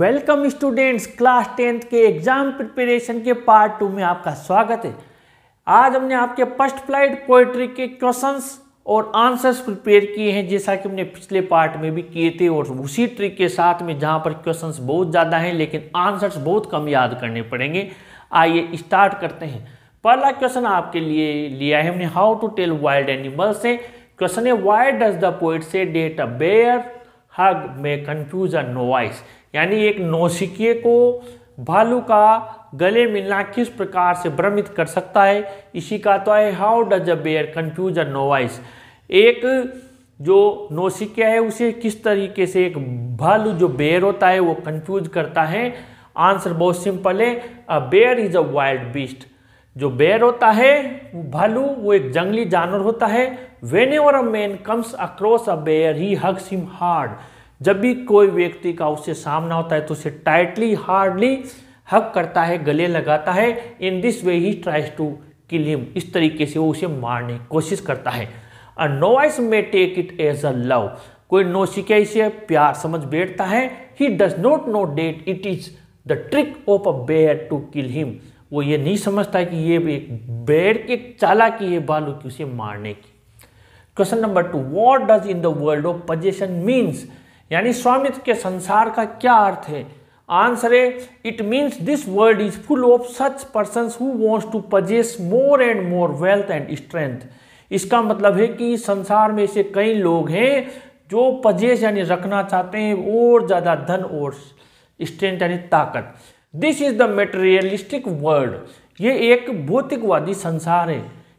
welcome students class tenth के exam preparation के part two में आपका स्वागत है आज हमने आपके फर्स्ट फ्लाइट पोइट्री के क्वेश्चंस और आंसर्स प्रिपेयर किए हैं जैसा कि हमने पिछले पार्ट में भी किए थे और उसी ट्रिक के साथ में जहां पर क्वेश्चंस बहुत ज़्यादा हैं लेकिन आंसर्स बहुत कम याद करने पड़ेंगे आइए स्टार्ट करते हैं पहला क्वेश्चन आपके लिए लिया है हमने how to tell wild animal से क्वेश्चन है why does the poet say that a bear hug में कन्फ्यूज अ नोवाइस यानी एक नौसिकिए को भालू का गले मिलना किस प्रकार से भ्रमित कर सकता है इसी का तो है how does a bear confuse a novice एक जो नौसिकिया है उसे किस तरीके से एक भालू जो बेयर होता है वो कंफ्यूज करता है आंसर बहुत सिंपल है a bear is a wild beast जो बेयर होता है भालू वो एक जंगली जानवर होता है whenever a man comes across a bear he hugs him hard जब भी कोई व्यक्ति का उससे सामना होता है तो उसे टाइटली हार्डली हक करता है गले लगाता है in this way he tries to kill him इस तरीके से वो उसे मारने की कोशिश करता है a novice may take it as a love कोई नौसिकिया इसे प्यार समझ बैठता है he does not know that it is the trick of a bear to kill him वो ये नहीं समझता कि ये एक बेर के की है बालू की उसे मारने की question number two what does in the world of possession means यानी स्वामित्व के संसार का क्या अर्थ है आंसर है it means this world is full of such person who wants to possess more and more wealth and strength इसका मतलब है कि संसार में ऐसे कई लोग हैं जो पजेस यानी रखना चाहते हैं और ज़्यादा धन और स्ट्रेंथ यानी ताकत this is the materialistic world ये एक भौतिकवादी संसार है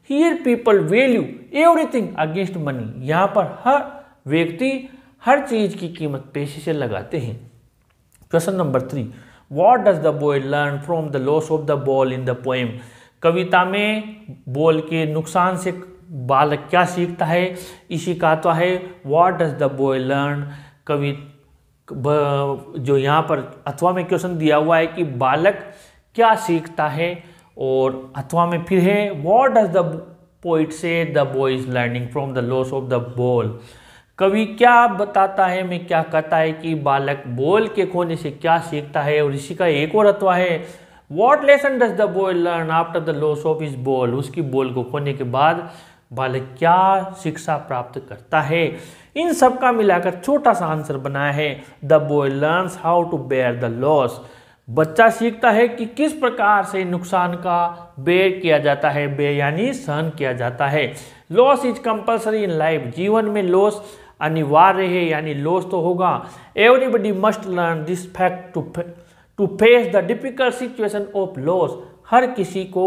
here people value everything against money यहाँ पर हर व्यक्ति हर चीज़ की कीमत पेशे से लगाते हैं question number three what does the boy learn from the loss of the ball in the poem कविता में बॉल के नुकसान से बालक क्या सीखता है इसी तो है what does the boy learn कवि जो यहाँ पर अथवा में क्वेश्चन दिया हुआ है कि बालक क्या सीखता है और अथवा में फिर है what does the poet say the boy is learning from the loss of the ball कवि क्या बताता है मैं क्या कहता है कि बालक बोल के खोने से क्या सीखता है और इसी का एक और अथवा है what lesson does the boy learn after the loss of his ball उसकी बॉल को खोने के बाद बालक क्या शिक्षा प्राप्त करता है इन सब का मिलाकर छोटा सा आंसर बनाया है the boy learn how to bear the loss बच्चा सीखता है कि किस प्रकार से नुकसान का बेयर किया जाता है बे यानी सहन किया जाता है loss is compulsory in life जीवन में लॉस अनिवार्य है यानी लॉस तो होगा everybody must learn this fact to to face the difficult situation of loss हर किसी को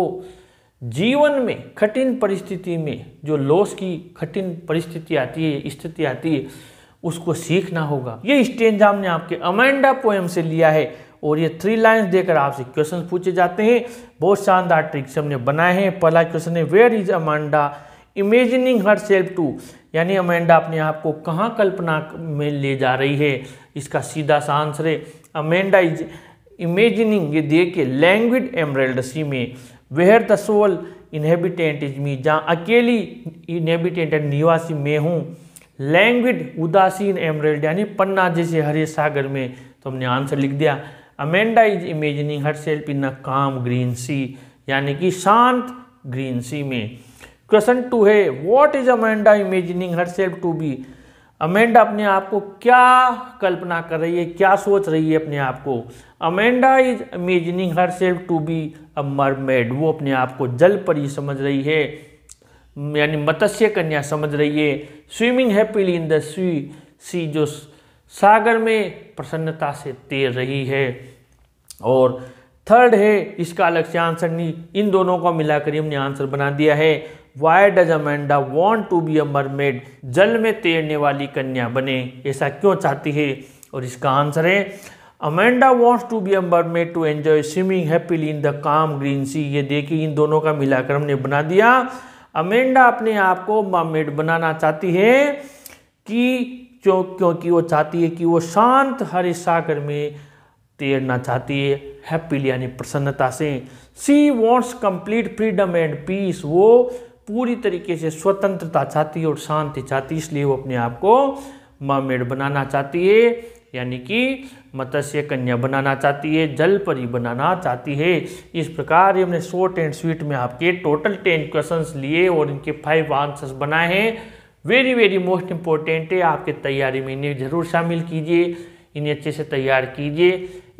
जीवन में कठिन परिस्थिति में जो लॉस की कठिन परिस्थिति आती है स्थिति आती है उसको सीखना होगा ये स्टेंज हमने आपके अमेंडा पोएम से लिया है और ये थ्री लाइंस देकर आपसे क्वेश्चन पूछे जाते हैं बहुत शानदार ट्रिक्स हमने बनाए हैं पहला क्वेश्चन है where is Amanda imagining herself to यानी अमेंडा अपने आप को कहाँ कल्पना में ले जा रही है इसका सीधा सा आंसर है अमेंडा इज इमेजिनिंग ये देख के लैंग्विड एमरेल्ड सी में where the sole inhabitant is me जहाँ अकेली इनहेबिटेंट निवासी मैं हूँ लैंग्विड उदासीन एमरेल्ड यानी पन्ना जैसे हरे सागर में तो हमने आंसर लिख दिया Amanda is imagining herself in a calm green sea यानी कि शांत ग्रीन सी में क्वेश्चन टू है what is Amanda imagining herself to be Amanda अपने आप को क्या कल्पना कर रही है क्या सोच रही है अपने आप को Amanda is imagining herself to be a mermaid वो अपने आप को जल परी समझ रही है यानी मत्स्य कन्या समझ रही है स्विमिंग हैप्पीली इन द स्वी सी जो सागर में प्रसन्नता से तैर रही है और थर्ड है इसका अलग से आंसर नहीं इन दोनों को मिलाकर हमने आंसर बना दिया है why does Amanda want to be a mermaid जल में तैरने वाली कन्या बने ऐसा क्यों चाहती है और इसका आंसर है Amanda wants to be a mermaid to enjoy swimming happily in the calm green sea ये देखिए इन दोनों का मिलाकर हमने बना दिया अमेंडा अपने आप को मरमेड बनाना चाहती है कि क्यों क्योंकि वो चाहती है कि वो शांत हरे सागर में तैरना चाहती है हैप्पीली यानी प्रसन्नता से she wants complete freedom and peace वो पूरी तरीके से स्वतंत्रता चाहती है और शांति चाहती है इसलिए वो अपने आप को मामेड बनाना चाहती है यानी कि मत्स्य कन्या बनाना चाहती है जल परी बनाना चाहती है इस प्रकार हमने शॉर्ट एंड स्वीट में आपके टोटल टेन क्वेश्चंस लिए और इनके फाइव आंसर्स बनाए हैं वेरी वेरी मोस्ट इम्पोर्टेंट है आपके तैयारी में इन्हें ज़रूर शामिल कीजिए इन्हें अच्छे से तैयार कीजिए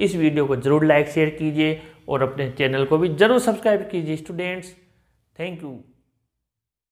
इस वीडियो को ज़रूर लाइक शेयर कीजिए और अपने चैनल को भी ज़रूर सब्सक्राइब कीजिए स्टूडेंट्स थैंक यू